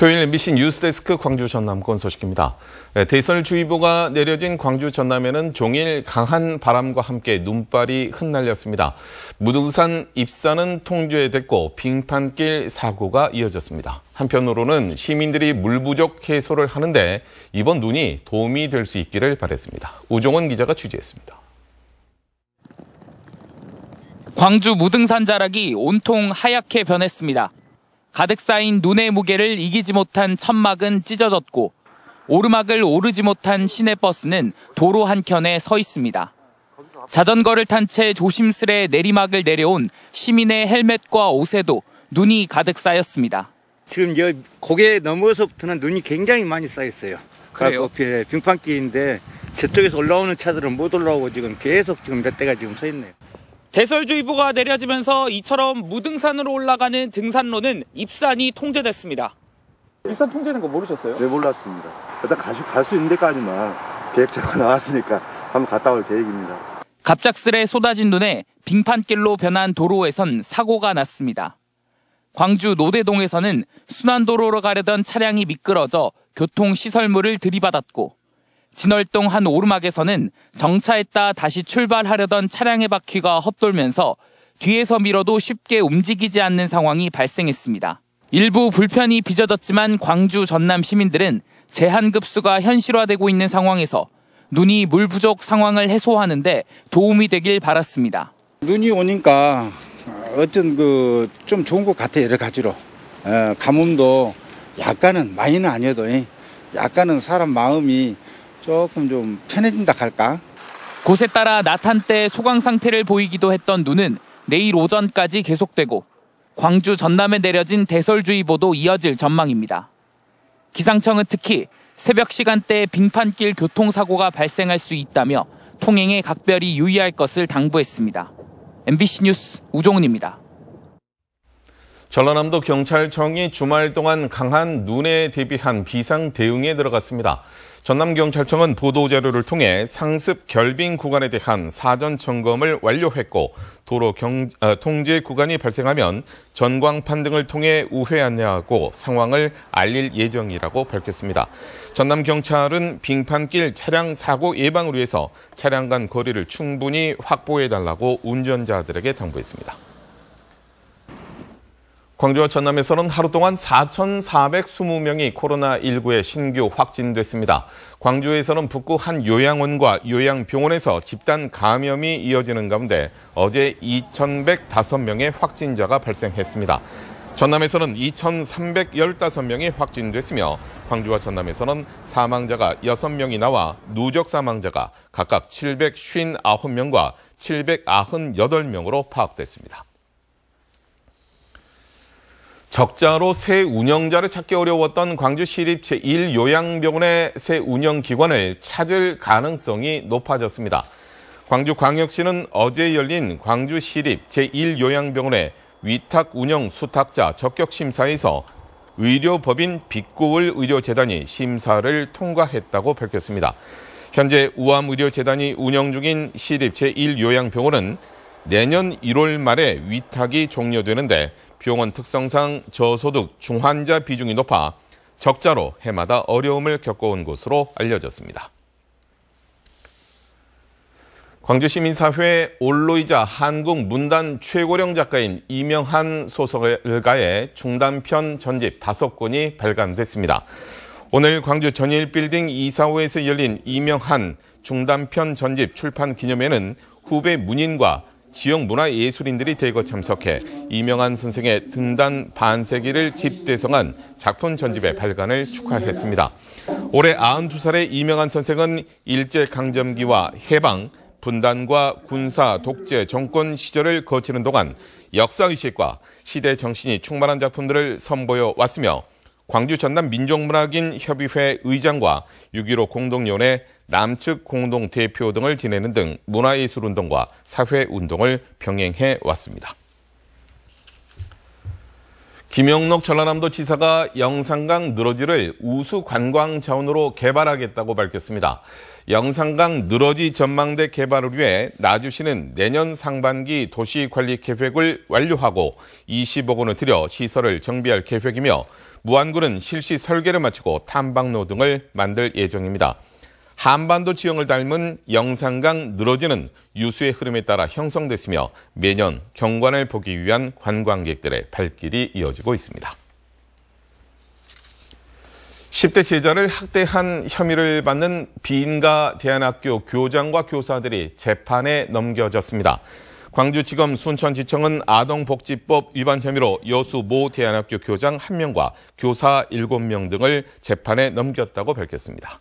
토요일 MBC 뉴스데스크 광주 전남권 소식입니다. 네, 대설주의보가 내려진 광주 전남에는 종일 강한 바람과 함께 눈발이 흩날렸습니다. 무등산 입산은 통제됐고 빙판길 사고가 이어졌습니다. 한편으로는 시민들이 물 부족 해소를 하는데 이번 눈이 도움이 될 수 있기를 바랬습니다. 오종원 기자가 취재했습니다. 광주 무등산 자락이 온통 하얗게 변했습니다. 가득 쌓인 눈의 무게를 이기지 못한 천막은 찢어졌고 오르막을 오르지 못한 시내버스는 도로 한켠에 서 있습니다. 자전거를 탄 채 조심스레 내리막을 내려온 시민의 헬멧과 옷에도 눈이 가득 쌓였습니다. 지금 여 고개 넘어서부터는 눈이 굉장히 많이 쌓였어요. 그래요? 그 빙판길인데 저쪽에서 올라오는 차들은 못 올라오고 지금 계속 지금 몇 대가 지금 서 있네요. 대설주의보가 내려지면서 이처럼 무등산으로 올라가는 등산로는 입산이 통제됐습니다. 입산 통제된 거 모르셨어요? 네, 몰랐습니다. 일단 갈 수 있는 데까지만 계획자가 나왔으니까 한번 갔다 올 계획입니다. 갑작스레 쏟아진 눈에 빙판길로 변한 도로에선 사고가 났습니다. 광주 노대동에서는 순환도로로 가려던 차량이 미끄러져 교통시설물을 들이받았고 진월동 한 오르막에서는 정차했다 다시 출발하려던 차량의 바퀴가 헛돌면서 뒤에서 밀어도 쉽게 움직이지 않는 상황이 발생했습니다. 일부 불편이 빚어졌지만 광주 전남 시민들은 제한급수가 현실화되고 있는 상황에서 눈이 물 부족 상황을 해소하는데 도움이 되길 바랐습니다. 눈이 오니까 어쩐 그 좀 좋은 것 같아 여러 가지로 가뭄도 약간은 많이는 아니어도 약간은 사람 마음이 조금 좀 편해진다 할까? 곳에 따라 나탄 때 소강 상태를 보이기도 했던 눈은 내일 오전까지 계속되고 광주 전남에 내려진 대설주의보도 이어질 전망입니다. 기상청은 특히 새벽 시간대에 빙판길 교통사고가 발생할 수 있다며 통행에 각별히 유의할 것을 당부했습니다. MBC 뉴스 우종훈입니다 전라남도 경찰청이 주말 동안 강한 눈에 대비한 비상 대응에 들어갔습니다. 전남경찰청은 보도자료를 통해 상습 결빙 구간에 대한 사전 점검을 완료했고 도로 경, 어, 통제 구간이 발생하면 전광판 등을 통해 우회 안내하고 상황을 알릴 예정이라고 밝혔습니다. 전남경찰은 빙판길 차량 사고 예방을 위해서 차량 간 거리를 충분히 확보해달라고 운전자들에게 당부했습니다. 광주와 전남에서는 하루 동안 4,420명이 코로나19의 신규 확진됐습니다. 광주에서는 북구 한 요양원과 요양병원에서 집단 감염이 이어지는 가운데 어제 2,105명의 확진자가 발생했습니다. 전남에서는 2,315명이 확진됐으며 광주와 전남에서는 사망자가 6명이 나와 누적 사망자가 각각 759명과 798명으로 파악됐습니다. 적자로 새 운영자를 찾기 어려웠던 광주시립 제1요양병원의 새 운영기관을 찾을 가능성이 높아졌습니다. 광주광역시는 어제 열린 광주시립 제1요양병원의 위탁 운영 수탁자 적격 심사에서 의료법인 빛고울 의료재단이 심사를 통과했다고 밝혔습니다. 현재 우암의료재단이 운영 중인 시립 제1요양병원은 내년 1월 말에 위탁이 종료되는데 비용은 특성상 저소득 중환자 비중이 높아 적자로 해마다 어려움을 겪어온 것으로 알려졌습니다. 광주시민사회 올로이자 한국 문단 최고령 작가인 이명한 소설가의 중단편 전집 다섯 권이 발간됐습니다. 오늘 광주 전일빌딩 2사5에서 열린 이명한 중단편 전집 출판 기념회는 후배 문인과 지역 문화예술인들이 대거 참석해 이명한 선생의 등단 반세기를 집대성한 작품 전집의 발간을 축하했습니다. 올해 92살의 이명한 선생은 일제강점기와 해방, 분단과 군사 독재 정권 시절을 거치는 동안 역사의식과 시대 정신이 충만한 작품들을 선보여 왔으며 광주 전남 민족문학인 협의회 의장과 6.15 공동위원회 남측 공동대표 등을 지내는 등 문화예술운동과 사회운동을 병행해 왔습니다. 김영록 전라남도 지사가 영산강 늘어지를 우수 관광 자원으로 개발하겠다고 밝혔습니다. 영산강 늘어지 전망대 개발을 위해 나주시는 내년 상반기 도시관리 계획을 완료하고 20억 원을 들여 시설을 정비할 계획이며 무안군은 실시 설계를 마치고 탐방로 등을 만들 예정입니다. 한반도 지형을 닮은 영산강 늘어지는 유수의 흐름에 따라 형성됐으며 매년 경관을 보기 위한 관광객들의 발길이 이어지고 있습니다. 10대 제자를 학대한 혐의를 받는 비인가 대안학교 교장과 교사들이 재판에 넘겨졌습니다. 광주지검 순천지청은 아동복지법 위반 혐의로 여수 모 대안학교 교장 1명과 교사 7명 등을 재판에 넘겼다고 밝혔습니다.